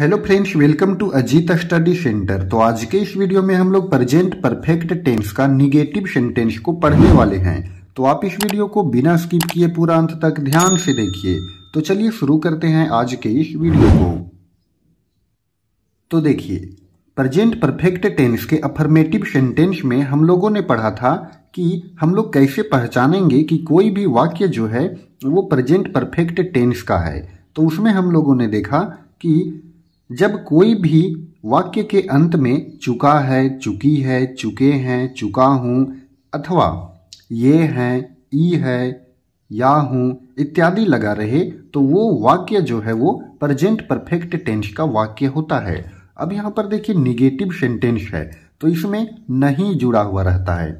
hello friends welcome to Ajit study centre तो आज के इस वीडियो में हम लोग प्रेजेंट परफेक्ट टेंस का निगेटिव सेंटेंस को पढ़ने वाले हैं तो आप इस वीडियो को बिना स्किप किए पूरा अंत तक ध्यान से देखिए तो चलिए शुरू करते हैं आज के इस वीडियो को तो देखिए प्रेजेंट परफेक्ट टेंस के अफर्मेटिव सेंटेंस में हम लोगों ने पढ़ा था कि हम लोग कैसे पहचानेंगे कि कोई भी वाक्य जो है वो प्रजेंट परफेक्ट टेंस का है तो उसमें हम लोगों ने देखा कि जब कोई भी वाक्य के अंत में चुका है चुकी है चुके हैं चुका हूँ अथवा ये हैं ई है या हूँ इत्यादि लगा रहे तो वो वाक्य जो है वो प्रजेंट परफेक्ट टेंस का वाक्य होता है अब यहाँ पर देखिए निगेटिव सेंटेंस है तो इसमें नहीं जुड़ा हुआ रहता है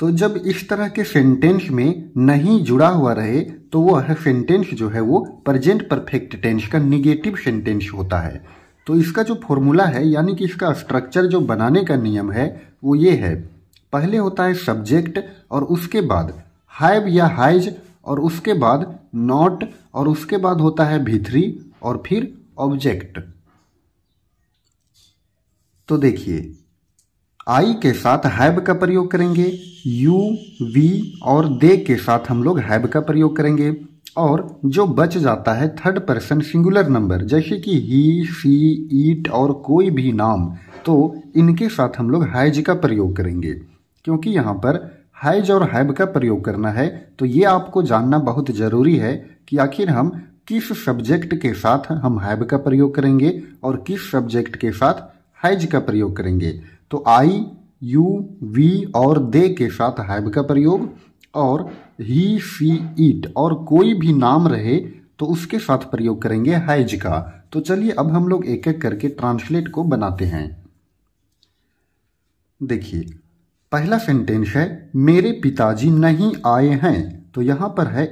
तो जब इस तरह के सेंटेंस में नहीं जुड़ा हुआ रहे तो वह सेंटेंस जो है वो प्रेजेंट परफेक्ट टेंस का निगेटिव सेंटेंस होता है तो इसका जो फॉर्मूला है यानी कि इसका स्ट्रक्चर जो बनाने का नियम है वो ये है पहले होता है सब्जेक्ट और उसके बाद हैव या हाइज और उसके बाद नॉट और उसके बाद होता है भीथरी और फिर ऑब्जेक्ट तो देखिए आई के साथ हैब का प्रयोग करेंगे यू वी और दे के साथ हम लोग हैब का प्रयोग करेंगे और जो बच जाता है थर्ड पर्सन सिंगुलर नंबर जैसे कि ही सी ईट और कोई भी नाम तो इनके साथ हम लोग हैज का प्रयोग करेंगे क्योंकि यहाँ पर हैज और हैब का प्रयोग करना है तो ये आपको जानना बहुत ज़रूरी है कि आखिर हम किस सब्जेक्ट के साथ हम हैब का प्रयोग करेंगे और किस सब्जेक्ट के साथ हैज का प्रयोग करेंगे तो आई यू वी और दे के साथ हैव का प्रयोग और ही सी ईट और कोई भी नाम रहे तो उसके साथ प्रयोग करेंगे हैज का तो चलिए अब हम लोग एक एक करके ट्रांसलेट को बनाते हैं देखिए पहला सेंटेंस है मेरे पिताजी नहीं आए हैं तो यहां पर है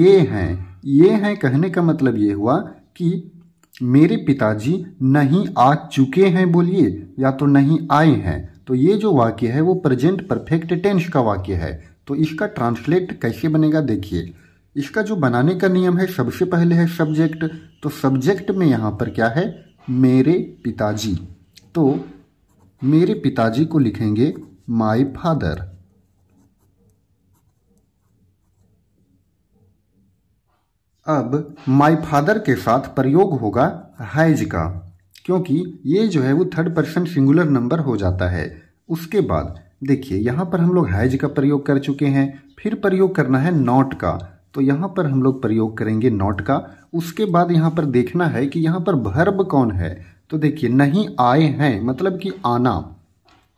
ये हैं ये हैं कहने का मतलब ये हुआ कि मेरे पिताजी नहीं आ चुके हैं बोलिए या तो नहीं आए हैं तो ये जो वाक्य है वो प्रेजेंट परफेक्ट टेंस का वाक्य है तो इसका ट्रांसलेट कैसे बनेगा देखिए इसका जो बनाने का नियम है सबसे पहले है सब्जेक्ट तो सब्जेक्ट में यहाँ पर क्या है मेरे पिताजी तो मेरे पिताजी को लिखेंगे माई फादर अब माई फादर के साथ प्रयोग होगा हैज का क्योंकि ये जो है वो थर्ड पर्सन सिंगुलर नंबर हो जाता है उसके बाद देखिए यहाँ पर हम लोग हैज का प्रयोग कर चुके हैं फिर प्रयोग करना है नॉट का तो यहाँ पर हम लोग प्रयोग करेंगे नॉट का उसके बाद यहाँ पर देखना है कि यहाँ पर भर्ब कौन है तो देखिए नहीं आए हैं मतलब कि आना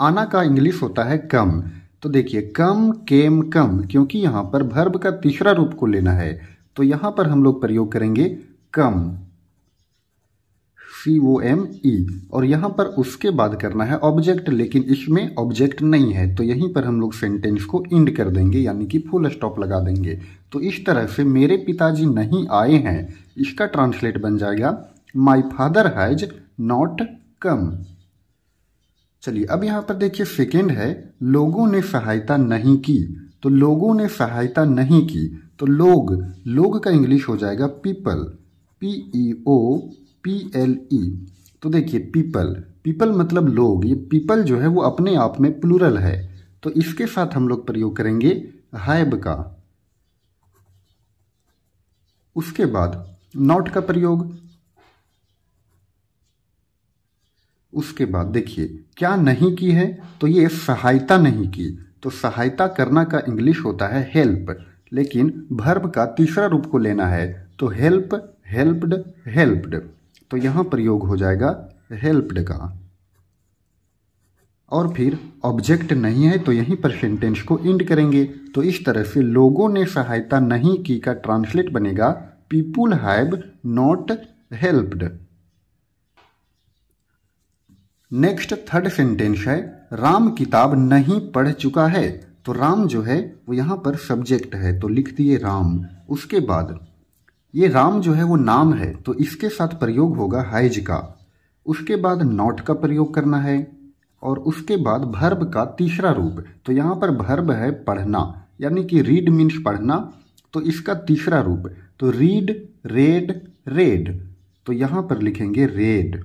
आना का इंग्लिश होता है कम तो देखिए कम केम कम क्योंकि यहाँ पर भर्ब का तीसरा रूप को लेना है तो यहां पर हम लोग प्रयोग करेंगे कम सी ओ एम ई और यहां पर उसके बाद करना है ऑब्जेक्ट लेकिन इसमें ऑब्जेक्ट नहीं है तो यहीं पर हम लोग सेंटेंस को इंड कर देंगे यानी कि फुल स्टॉप लगा देंगे तो इस तरह से मेरे पिताजी नहीं आए हैं इसका ट्रांसलेट बन जाएगा my father has not come चलिए अब यहां पर देखिए सेकेंड है लोगों ने सहायता नहीं की तो लोगों ने सहायता नहीं की तो लोग लोग का इंग्लिश हो जाएगा people P E O P L E तो देखिए पीपल पीपल मतलब लोग ये पीपल जो है वो अपने आप में प्लूरल है तो इसके साथ हम लोग प्रयोग करेंगे हैब का उसके बाद नॉट का प्रयोग उसके बाद देखिए क्या नहीं की है तो ये सहायता नहीं की तो सहायता करना का इंग्लिश होता है हेल्प लेकिन भर्ब का तीसरा रूप को लेना है तो हेल्प हेल्प्ड हेल्प्ड तो यहाँ प्रयोग हो जाएगा हेल्प्ड का और फिर ऑब्जेक्ट नहीं है तो यहीं पर सेंटेंस को इंड करेंगे तो इस तरह से लोगों ने सहायता नहीं की का ट्रांसलेट बनेगा people have not helped next third sentence है राम किताब नहीं पढ़ चुका है तो राम जो है वो यहाँ पर सब्जेक्ट है तो लिख दिए राम उसके बाद ये राम जो है वो नाम है तो इसके साथ प्रयोग होगा हैज का उसके बाद नॉट का प्रयोग करना है और उसके बाद भर्ब का तीसरा रूप तो यहाँ पर भर्ब है पढ़ना यानी कि रीड मीन्स पढ़ना तो इसका तीसरा रूप तो रीड रेड रेड तो यहाँ पर लिखेंगे रेड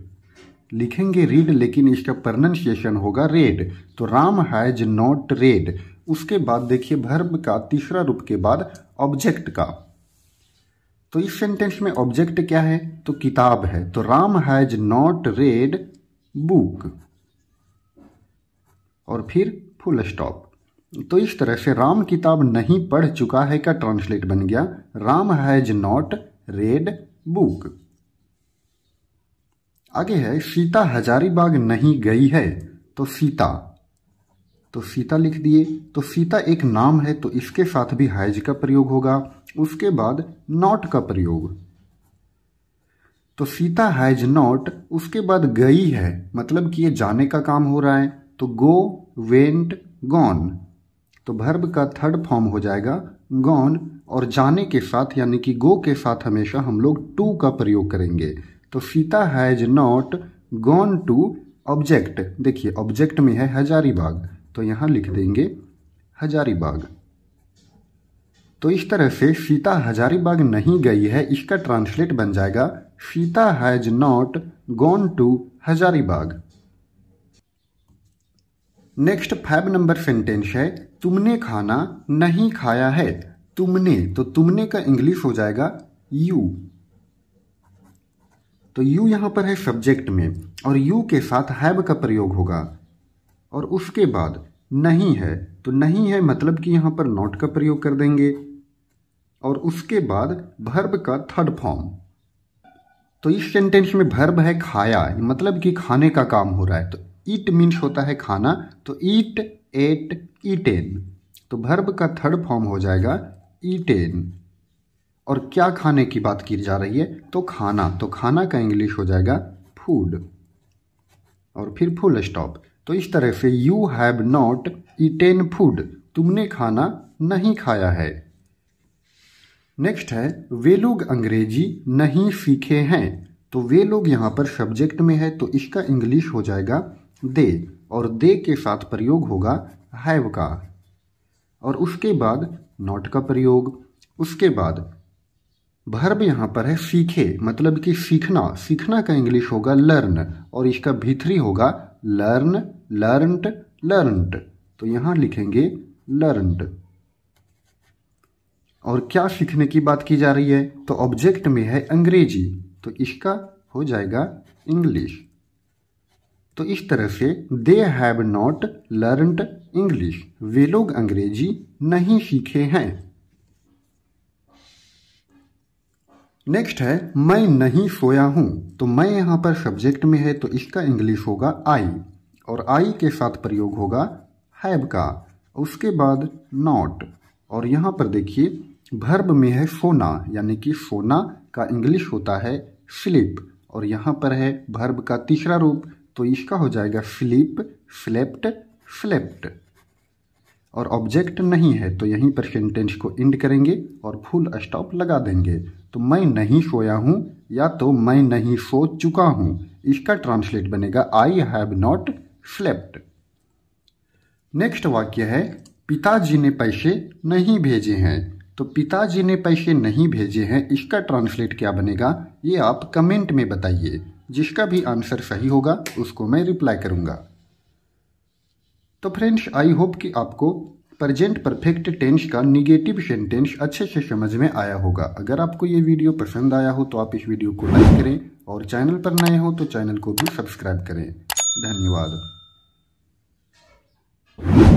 लिखेंगे रीड लेकिन इसका प्रनंसिएशन होगा रेड तो राम हैज नॉट रेड उसके बाद देखिए वर्ब का तीसरा रूप के बाद ऑब्जेक्ट का तो इस सेंटेंस में ऑब्जेक्ट क्या है तो किताब है तो Ram has not read book और फिर फुल स्टॉप तो इस तरह से राम किताब नहीं पढ़ चुका है का ट्रांसलेट बन गया Ram has not read book आगे है सीता हजारीबाग नहीं गई है तो सीता तो सीता लिख दिए तो सीता एक नाम है तो इसके साथ भी हैज का प्रयोग होगा उसके बाद नॉट का प्रयोग तो सीता हैज नॉट उसके बाद गई है मतलब कि ये जाने का काम हो रहा है तो गो वेंट गॉन तो भर्ब का थर्ड फॉर्म हो जाएगा गॉन और जाने के साथ यानी कि गो के साथ हमेशा हम लोग टू का प्रयोग करेंगे तो Sita has not gone to object देखिए ऑब्जेक्ट में है हजारीबाग तो यहाँ लिख देंगे हजारीबाग तो इस तरह से सीता हजारीबाग नहीं गई है इसका ट्रांसलेट बन जाएगा Sita has not gone to Hazaribagh next five number sentence है तुमने खाना नहीं खाया है तुमने तो तुमने का इंग्लिश हो जाएगा यू तो यू यहां पर है सब्जेक्ट में और यू के साथ हैव का प्रयोग होगा और उसके बाद नहीं है तो नहीं है मतलब कि यहाँ पर नॉट का प्रयोग कर देंगे और उसके बाद भर्ब का थर्ड फॉर्म तो इस सेंटेंस में भर्ब है खाया मतलब कि खाने का काम हो रहा है तो ईट मीन्स होता है खाना तो ईट एट ईटेन तो भर्ब का थर्ड फॉर्म हो जाएगा ईटेन और क्या खाने की बात की जा रही है तो खाना तो खाना का इंग्लिश हो जाएगा फूड और फिर फुल स्टॉप तो इस तरह से you have not eaten food तुमने खाना नहीं खाया है नेक्स्ट है वे लोग अंग्रेजी नहीं सीखे हैं तो वे लोग यहाँ पर सब्जेक्ट में है तो इसका इंग्लिश हो जाएगा दे और दे के साथ प्रयोग होगा हैव का और उसके बाद नॉट का प्रयोग उसके बाद भर्ब यहाँ पर है सीखे मतलब कि सीखना सीखना का इंग्लिश होगा लर्न और इसका भीतरी होगा लर्न लर्नट लर्नट तो यहाँ लिखेंगे लर्नड और क्या सीखने की बात की जा रही है तो ऑब्जेक्ट में है अंग्रेजी तो इसका हो जाएगा इंग्लिश तो इस तरह से they have not learned English वे लोग अंग्रेजी नहीं सीखे हैं नेक्स्ट है मैं नहीं सोया हूं तो मैं यहां पर सब्जेक्ट में है तो इसका इंग्लिश होगा आई और आई के साथ प्रयोग होगा हैब का उसके बाद नॉट और यहां पर देखिए भर्ब में है सोना यानी कि सोना का इंग्लिश होता है स्लिप और यहाँ पर है भर्ब का तीसरा रूप तो इसका हो जाएगा स्लिप स्लेप्ट स्लेप्ट और ऑब्जेक्ट नहीं है तो यहीं पर सेंटेंस को इंड करेंगे और फुल स्टॉप लगा देंगे तो मैं नहीं सोया हूँ या तो मैं नहीं सो चुका हूँ इसका ट्रांसलेट बनेगा I have not slept next वाक्य है पिताजी ने पैसे नहीं भेजे हैं तो पिताजी ने पैसे नहीं भेजे हैं इसका ट्रांसलेट क्या बनेगा ये आप कमेंट में बताइए जिसका भी आंसर सही होगा उसको मैं रिप्लाई करूँगा तो फ्रेंड्स आई होप कि आपको प्रजेंट परफेक्ट टेंस का निगेटिव सेंटेंस अच्छे से समझ में आया होगा अगर आपको ये वीडियो पसंद आया हो तो आप इस वीडियो को लाइक करें और चैनल पर नए हो तो चैनल को भी सब्सक्राइब करें धन्यवाद